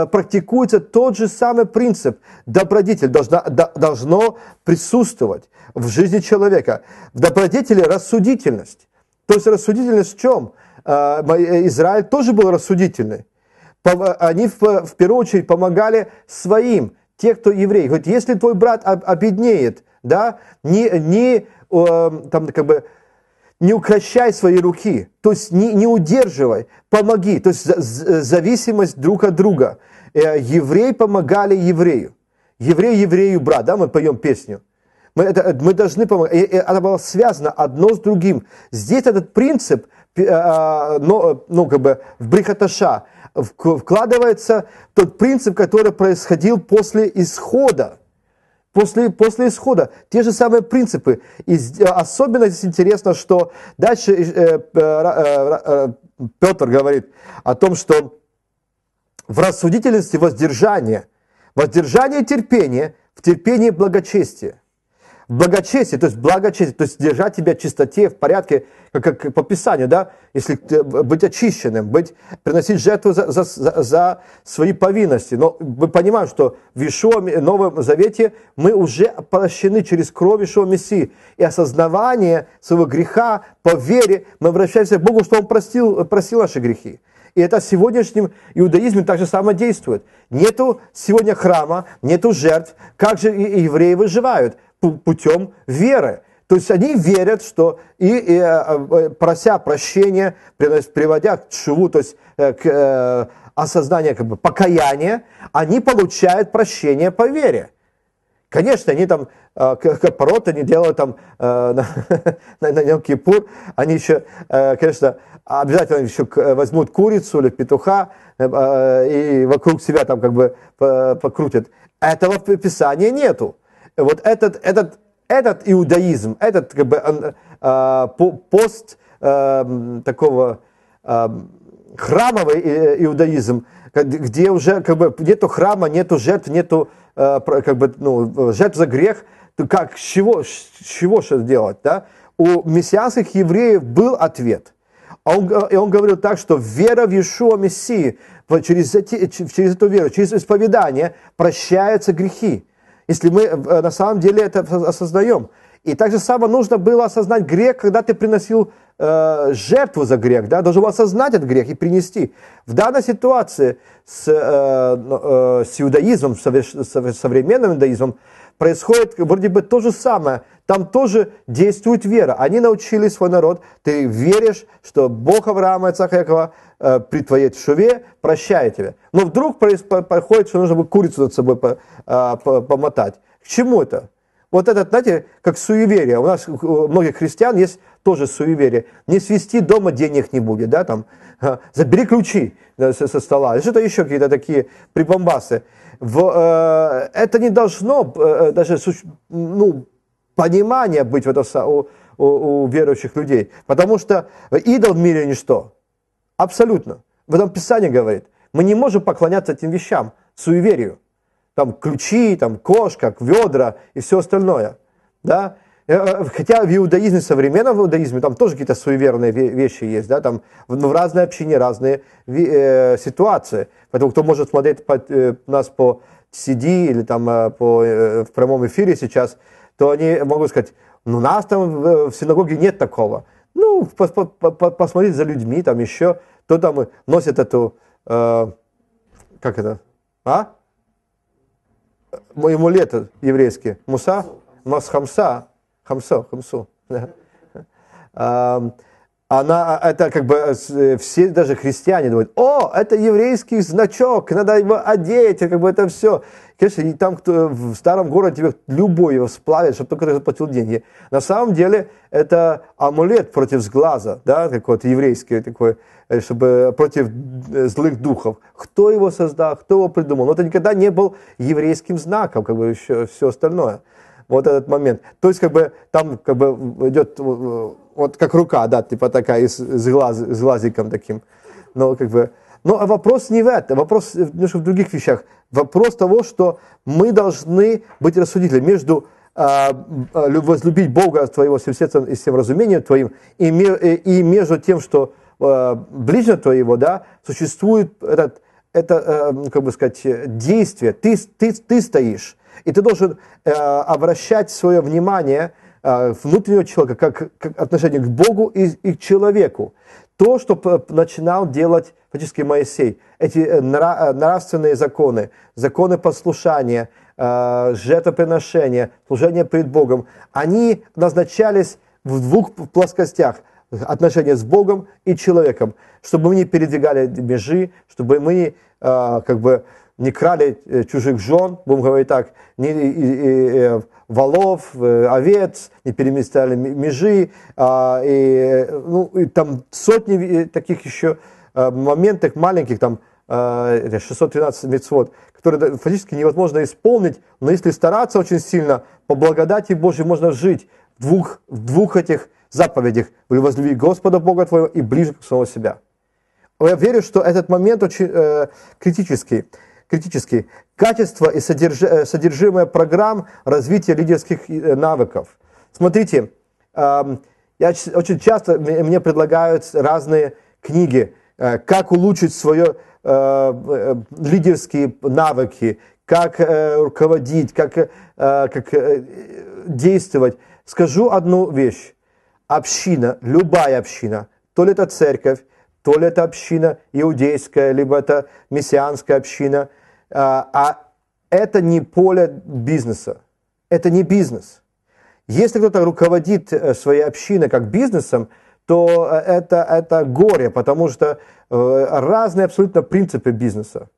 практикуется тот же самый принцип. Добродетель должна, должно присутствовать в жизни человека. В добродетели рассудительность. То есть рассудительность в чем? Израиль тоже был рассудительный. Они в первую очередь помогали своим – те, кто еврей. вот если твой брат обеднеет, да, не, не, там, как бы, не укращай свои руки, то есть не, не удерживай, помоги. То есть зависимость друг от друга. Э, еврей помогали еврею. Еврей еврею брат, да, мы поем песню. Мы, это, мы должны помогать. Это было связано одно с другим. Здесь этот принцип – а, а, но, ну, как бы в брихаташа вкладывается тот принцип, который происходил после исхода. После, после исхода те же самые принципы. И а, особенно здесь интересно, что дальше э, э, э, э Петр говорит о том, что в рассудительности воздержание, воздержание терпение, в терпении благочестие благочестие, то есть благочестие, то есть держать тебя в чистоте, в порядке, как, как по Писанию, да, если э, быть очищенным, быть, приносить жертву за, за, за свои повинности. Но мы понимаем, что в Ишуа, Новом Завете мы уже прощены через кровь Ишуа Мессии. И осознавание своего греха по вере мы обращаемся к Богу, что Он простил, простил наши грехи. И это в сегодняшнем иудаизме так же само действует. Нету сегодня храма, нету жертв. Как же евреи выживают? путем веры. То есть они верят, что и, и э, э, прося прощения, приводя к чуву, то есть э, к осознанию как бы, покаяния, они получают прощение по вере. Конечно, они там капорот, они делают там на, на нем кипур, они еще, конечно, обязательно еще возьмут курицу или петуха и вокруг себя там как бы покрутят. Этого в Писании нету вот этот, этот, этот иудаизм, этот как бы а, пост а, такого а, храмовый э, иудаизм, где уже как бы нету храма, нету жертв, нету как бы ну, жертв за грех, то как, с чего, с чего что делать, да? У мессианских евреев был ответ. А он, и он говорил так, что вера в Иешуа Мессии, через, через эту веру, через исповедание прощаются грехи. Если мы э, на самом деле это осознаем. И так же самое нужно было осознать грех, когда ты приносил э, жертву за грех, да, должен был осознать этот грех и принести. В данной ситуации с, э, э, с иудаизмом, с современным иудаизмом, происходит вроде бы то же самое. Там тоже действует вера. Они научили свой народ. Ты веришь, что Бог Авраама и Цахекова э, при твоей тшуве прощает тебя. Но вдруг происходит, что нужно бы курицу над собой по, э, помотать. К чему это? Вот этот, знаете, как суеверие. У нас у многих христиан есть тоже суеверие. Не свести дома денег не будет, да, там забери ключи со стола, что-то еще какие-то такие прибамбасы. В, э, это не должно э, э даже ну, понимание быть вот это, у, у, у верующих людей, потому что идол в мире ничто. Абсолютно. В этом Писании говорит. Мы не можем поклоняться этим вещам, суеверию. Там ключи, там кошка, ведра и все остальное. Да? Э, э, хотя в иудаизме, современном в иудаизме, там тоже какие-то суеверные вещи есть, да, там в разной общине разные э, ситуации. Поэтому кто может смотреть по, э, нас по CD или там э, по, э, в прямом эфире сейчас, то они могут сказать, ну нас там в, в синагоге нет такого. Ну, по, по, по, посмотреть за людьми, там еще, кто там носит эту, э, как это, а? Ему э, лето еврейский, муса, масхамса, хамсо, хамсо. Она, а, это как бы э, э, все даже христиане думают, о, это еврейский значок, надо его одеть, как бы это все. Конечно, и там кто, э, в старом городе тебе любой его сплавит, чтобы только ты заплатил деньги. На самом деле это амулет против сглаза, да, какой-то еврейский такой, чтобы против злых духов. Кто его создал, кто его придумал? Но это никогда не был еврейским знаком, как бы еще все остальное вот этот момент. То есть, как бы, там, как бы, идет, э, вот как рука, да, типа такая, с, с, глаз, с глазиком таким. Но, как бы, но ну, а вопрос не в этом, вопрос э, немножко в других вещах. Вопрос того, что мы должны быть рассудителями между а, а, возлюбить Бога твоего всем сердцем и всем разумением твоим, и, э, и между тем, что ближе твоего, да, существует этот, это, как бы сказать, действие. Ты, ты, ты стоишь, и ты должен э, обращать свое внимание э, внутреннего человека как, как отношение к Богу и, и к человеку. То, что начинал делать фактически Моисей, эти э, нра э, нравственные законы, законы послушания, э, жертвоприношения, служение перед Богом, они назначались в двух плоскостях – отношения с Богом и человеком, чтобы мы не передвигали межи, чтобы мы э, как бы не крали чужих жен, будем говорить так, не, э, волов, э, овец, не переместили межи, а, и, э, ну, и там сотни таких еще моментов маленьких, там 613 мецвод, которые фактически невозможно исполнить, но если стараться очень сильно, по благодати Божьей можно жить в двух, в двух этих заповедях. «Возлюби Господа Бога твоего и ближе к самого себя». Я верю, что этот момент очень э, критический критически качество и э, содержимое программ развития лидерских э, навыков. Смотрите, эм, я очень часто мне предлагают разные книги, э, как улучшить свои лидерские навыки, как руководить, как, как действовать. Скажу одну вещь. Община, любая община, то ли это церковь, то ли это община иудейская, либо это мессианская община – а, а это не поле бизнеса. Это не бизнес. Если кто-то руководит э, своей общиной как бизнесом, то э, это, это горе, потому что э, разные абсолютно принципы бизнеса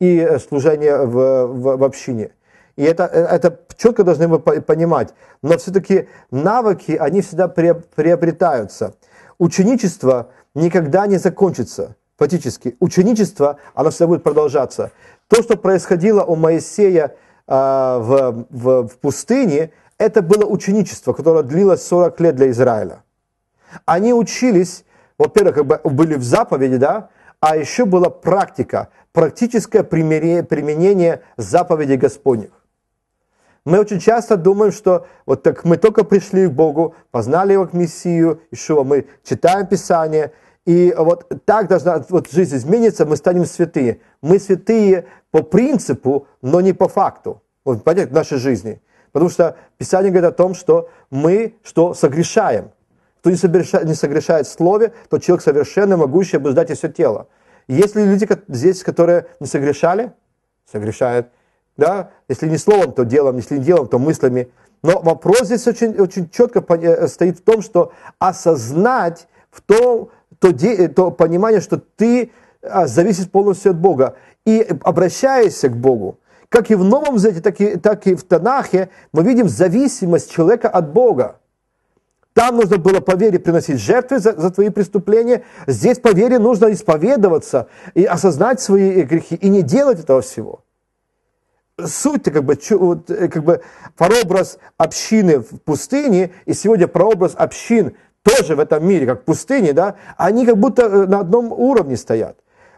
и служения в, в, в общине. И это, это четко должны мы понимать. Но все-таки навыки, они всегда приобретаются. Ученичество никогда не закончится фактически ученичество, оно всегда будет продолжаться. То, что происходило у Моисея а, в, в, в пустыне, это было ученичество, которое длилось 40 лет для Израиля. Они учились, во-первых, как бы были в заповеди, да, а еще была практика, практическое применение заповедей Господних. Мы очень часто думаем, что вот так мы только пришли к Богу, познали Его к Мессию, Ишуа, мы читаем Писание – и вот так должна вот жизнь изменится, мы станем святые. Мы святые по принципу, но не по факту. Вот, понятно, в нашей жизни. Потому что Писание говорит о том, что мы что согрешаем. Кто не согрешает, не согрешает в слове, то человек совершенно могущий обуздать и все тело. Есть ли люди здесь, которые не согрешали? Согрешают. Да? Если не словом, то делом, если не делом, то мыслями. Но вопрос здесь очень, очень четко стоит в том, что осознать в том, то, де, э, то понимание, что ты а, зависит полностью от Бога. И обращаешься к Богу. Как и в Новом Завете, так и, так и в Танахе мы видим зависимость человека от Бога. Там нужно было по вере приносить жертвы за, за твои преступления. Здесь по вере нужно исповедоваться и осознать свои э, грехи и не делать этого всего. суть как бы, э, как бы прообраз общины в пустыне и сегодня прообраз общин тоже в этом мире, как пустыне, да, они как будто э, на одном уровне стоят.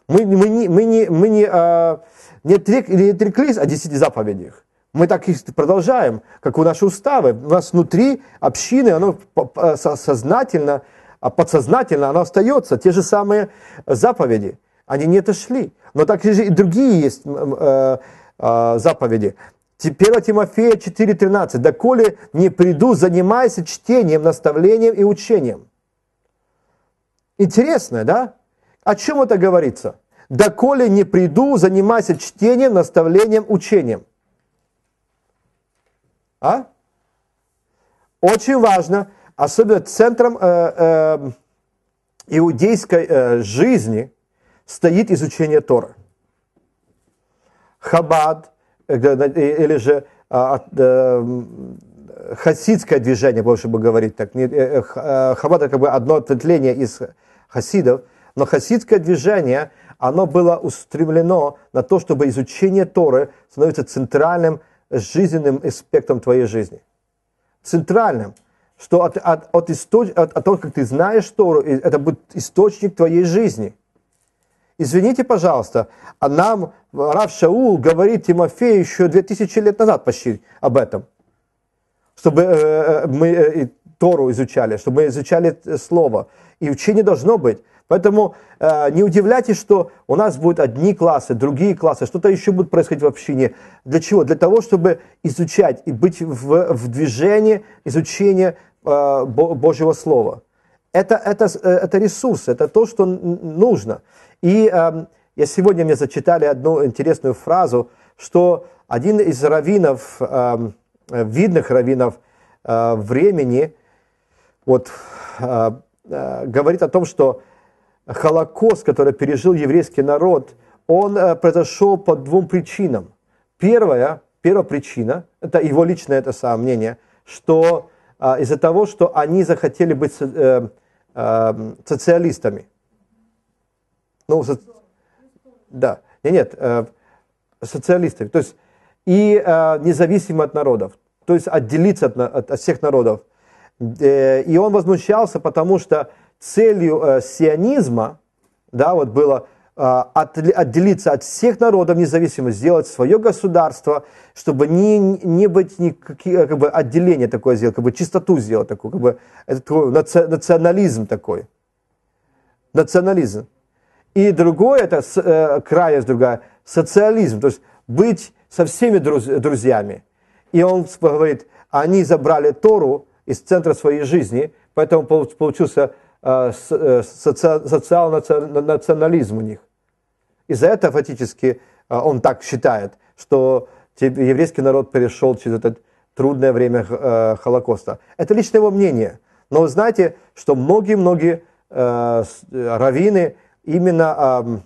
Мы, мы, не, мы, не, мы не, а, не, отрек, не отреклись от десяти заповедей. Мы так их продолжаем, как у наши уставы. У нас внутри общины, оно э, сознательно, а подсознательно, оно остается. Те же самые заповеди. Они не отошли. Но так же и другие есть э, э, заповеди. 1 Тимофея 4,13. «Доколе не приду, занимайся чтением, наставлением и учением». Интересно, да? О чем это говорится? «Доколе не приду, занимайся чтением, наставлением, учением». А? Очень важно, особенно центром э, э, иудейской э, жизни стоит изучение Тора. Хабад, Э, э, или же а, э, хасидское движение, больше бы говорить так. Хабад как бы одно ответвление из хасидов, но хасидское движение, оно было устремлено на то, чтобы изучение Торы становится центральным жизненным аспектом твоей жизни. Центральным. Что от, от, от, источ... от, от того, как ты знаешь Тору, это будет источник твоей жизни – Извините, пожалуйста, а нам Рав Шаул говорит Тимофею еще 2000 лет назад почти об этом, чтобы э, э мы э, Тору изучали, чтобы мы изучали Слово. И учение должно быть. Поэтому э, не удивляйтесь, что у нас будут одни классы, другие классы, что-то еще будет происходить в общине. Для чего? Для того, чтобы изучать и быть в, в движении изучения э, Божьего Слова. Это, это, э, это ресурс, это то, что нужно. И э, я сегодня мне зачитали одну интересную фразу, что один из раввинов, э, видных раввинов э, времени, вот, э, э, говорит о том, что Холокост, который пережил еврейский народ, он э, произошел по двум причинам. Первая, первая причина, это его личное это сомнение, что э, из-за того, что они захотели быть э, эм, социалистами. Ну, со... Да. Нет, нет, э, социалистов, То есть, и э, независимо от народов. То есть, отделиться от, от, от всех народов. Э, и он возмущался, потому что целью сионизма, да, вот было отделиться от всех народов независимо, сделать свое государство, чтобы не, не быть никакие, как бы отделение такое сделать, как бы чистоту сделать такую, как бы это такой национализм такой. Национализм. И другое, это э, крайность другая, социализм, то есть быть со всеми друзьями. И он говорит, они забрали Тору из центра своей жизни, поэтому получился э, э, социал-национализм у них. Из-за этого фактически он так считает, что еврейский народ перешел через это трудное время Холокоста. Это личное его мнение. Но вы знаете, что многие-многие раввины именно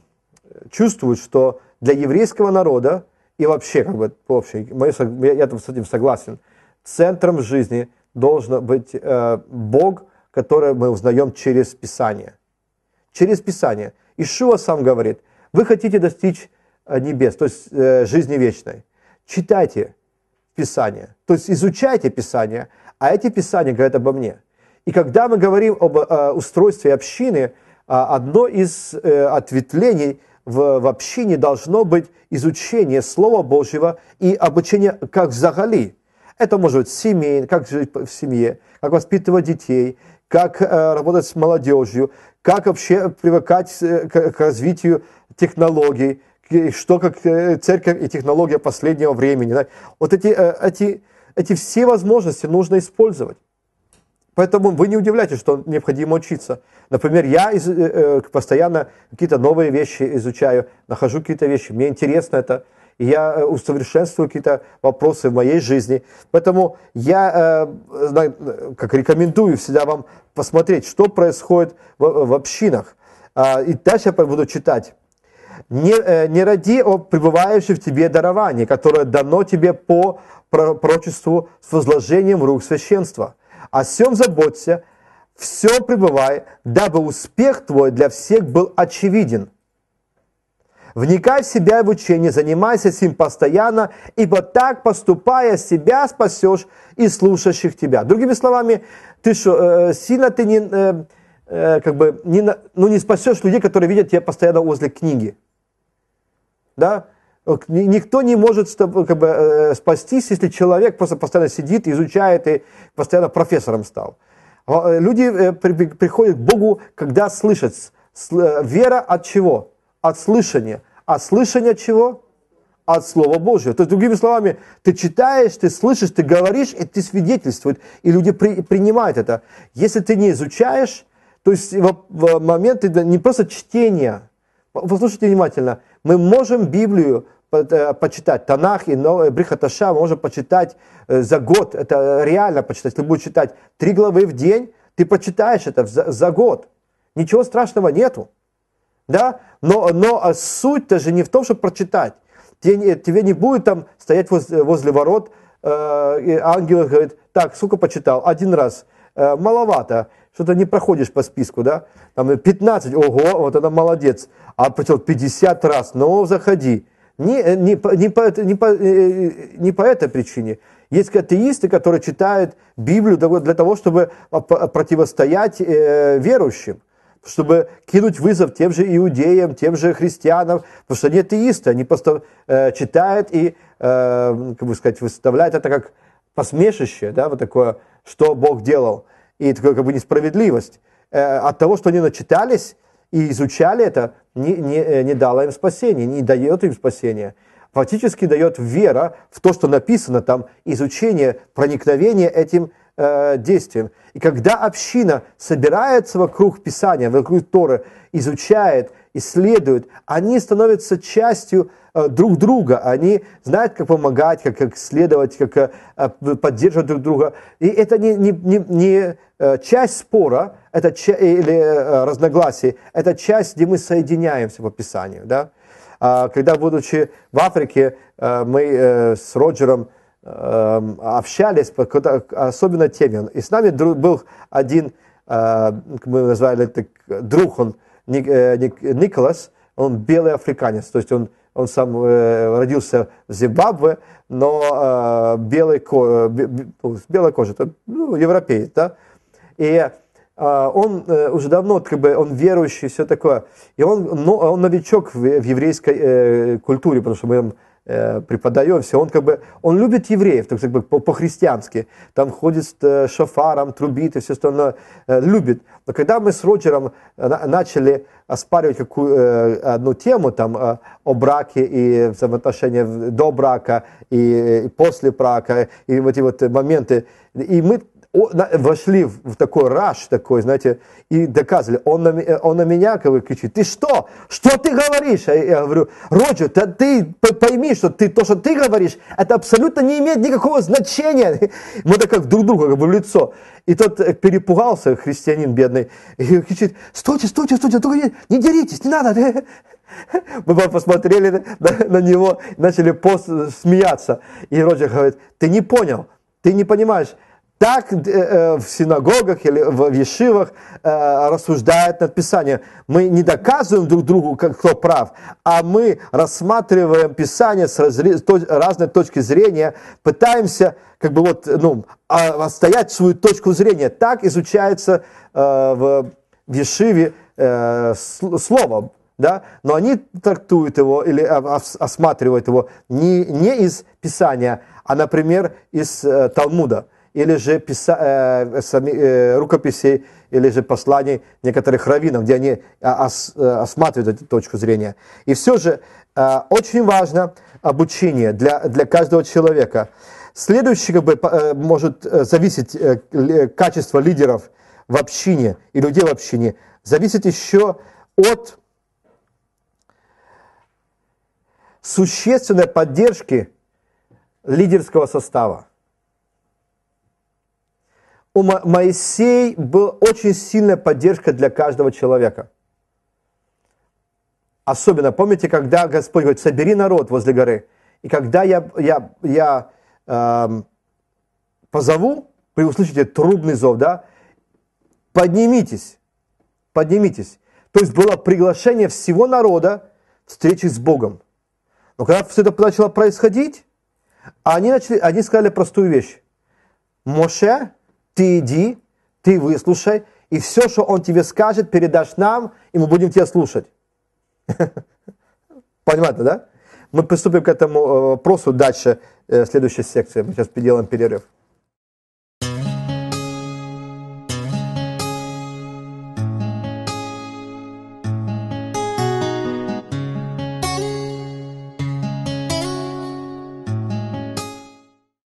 э, чувствуют, что для еврейского народа и вообще, как бы, вообще, я, я там с этим согласен, центром жизни должен быть э, Бог, который мы узнаем через Писание. Через Писание. Ишуа сам говорит, вы хотите достичь э, небес, то есть э, жизни вечной. Читайте Писание, то есть изучайте Писание, а эти Писания говорят обо мне. И когда мы говорим об э, устройстве общины – а одно из э, ответвлений в, в общине должно быть изучение Слова Божьего и обучение как взагали. Это может быть семейное, как жить в семье, как воспитывать детей, как э, работать с молодежью, как вообще привыкать э, к, развитию технологий, что как церковь и технология последнего времени. Вот эти, эти, эти все возможности нужно использовать. Поэтому вы не удивляйтесь, что необходимо учиться. Например, я из, э, э, постоянно какие-то новые вещи изучаю, нахожу какие-то вещи, мне интересно это, и я э, усовершенствую какие-то вопросы в моей жизни. Поэтому я э, как рекомендую всегда вам посмотреть, что происходит в, в общинах. Э, и дальше я буду читать. Не, э, не ради о пребывающем в тебе даровании, которое дано тебе по пророчеству с возложением рук священства – о всем заботься, все пребывай, дабы успех твой для всех был очевиден. Вникай в себя и в учение, занимайся с ним постоянно, ибо так поступая, себя спасешь и слушающих тебя. Другими словами, ты что, э, сильно ты не, э, э, как бы, не, ну, не спасешь людей, которые видят тебя постоянно возле книги. Да? Никто не может э, как бы, э, э, спастись, если человек просто постоянно сидит, изучает и постоянно профессором стал. А, люди приходят к Богу, когда слышат. Вера от чего? От слышания. А слышание от чего? От Слова Божьего. То есть, другими словами, ты читаешь, ты слышишь, ты говоришь, и ты свидетельствуешь, и люди при, принимают это. Если ты не изучаешь, то есть в, в момент не просто чтения, послушайте внимательно, мы можем Библию Э, почитать Танах и э, Брихаташа можно почитать э, за год. Это реально почитать. Если будешь читать три главы в день, ты почитаешь это за, за год. Ничего страшного нету. Да? Но, но а суть-то же не в том, чтобы прочитать. Тебе, тебе не будет там стоять воз, возле ворот, э, и ангел говорит, так, сколько почитал? Один раз. Э, маловато. Что-то не проходишь по списку, да? Там 15, ого, вот это молодец. А прочитал 50 раз, ну, заходи. Не, не, не, по, не, по, не по этой э, э, причине. Есть атеисты, которые читают Библию для того, чтобы э, противостоять верующим, чтобы кинуть вызов тем же иудеям, тем же христианам, потому что они атеисты, они просто читают и, как бы сказать, выставляют это как посмешище, да, вот такое, что Бог делал, и такое как бы несправедливость. От того, что они начитались и изучали это, не, не, э, не дала им спасения, не дает им спасения. Фактически дает вера в то, что написано там, изучение, проникновение этим э, действием. И когда община собирается вокруг Писания, вокруг Торы, изучает, исследует, они становятся частью Э, друг друга, а они знают, как помогать, как, как следовать, как э, э, поддерживать друг друга. И это не, не, не, не часть спора это, или разногласий, это часть, где мы соединяемся по Писанию. Да? А, когда, будучи в Африке, мы с Роджером эм, общались по особенной теме. И с нами был один, как мы назвали так, друг, он Николас, он белый африканец, то есть он он сам э, родился в Зимбабве, но э, белой, ко, э, белой кожи, ну, европеец, да, и он уже давно, как бы, он верующий, все такое. И он, ну, он новичок в, в еврейской э, культуре, потому что мы э, все. Он как бы, он любит евреев, так сказать, по-христиански. Там ходит с э, шофаром, трубит и все остальное. Э, любит. Но когда мы с Роджером э, начали оспаривать какую, одну тему там, о браке и взаимоотношения до брака и после брака, и вот эти вот моменты, и мы вошли в такой раш, такой, знаете, и доказывали. Он на, э, он на меня кричит, ты что? Что ты говоришь? А я говорю, Роджер, да ты пойми, что ты, то, что ты говоришь, это абсолютно не имеет никакого значения. Мы так как друг друга, как бы в лицо. И тот э, перепугался, христианин бедный, и кричит, стойте, стойте, стойте, только не, не деритесь, не надо. Мы посмотрели на, на него, начали пост смеяться. И Роджер говорит, ты не понял, ты не понимаешь, так э, э, в синагогах или в Вешивах э, рассуждает над Писанием. Мы не доказываем друг другу, кто прав, а мы рассматриваем Писание с разной точки зрения, пытаемся как бы вот, ну, а, отстоять свою точку зрения. Так изучается в Вешиве слово, да? но они трактуют его или осматривают его не, не из Писания, а, например, из Талмуда или же писа, э, э сами, э, рукописей, или же посланий некоторых раввинов, где они а, ос, э, осматривают эту точку зрения. И все же э, очень важно обучение для, для каждого человека. Следующее как бы, э, может зависеть качество лидеров в общине и людей в общине, зависит еще от существенной поддержки лидерского состава у Моисей была очень сильная поддержка для каждого человека. Особенно, помните, когда Господь говорит, собери народ возле горы. И когда я, я, я э, позову, вы услышите трубный зов, да, поднимитесь, поднимитесь. То есть было приглашение всего народа встречи с Богом. Но когда все это начало происходить, они, начали, они сказали простую вещь. Моше, ты иди, ты выслушай, и все, что он тебе скажет, передашь нам, и мы будем тебя слушать. Понимаете, да? Мы приступим к этому э, вопросу дальше, э, в следующей секции. Мы сейчас делаем перерыв.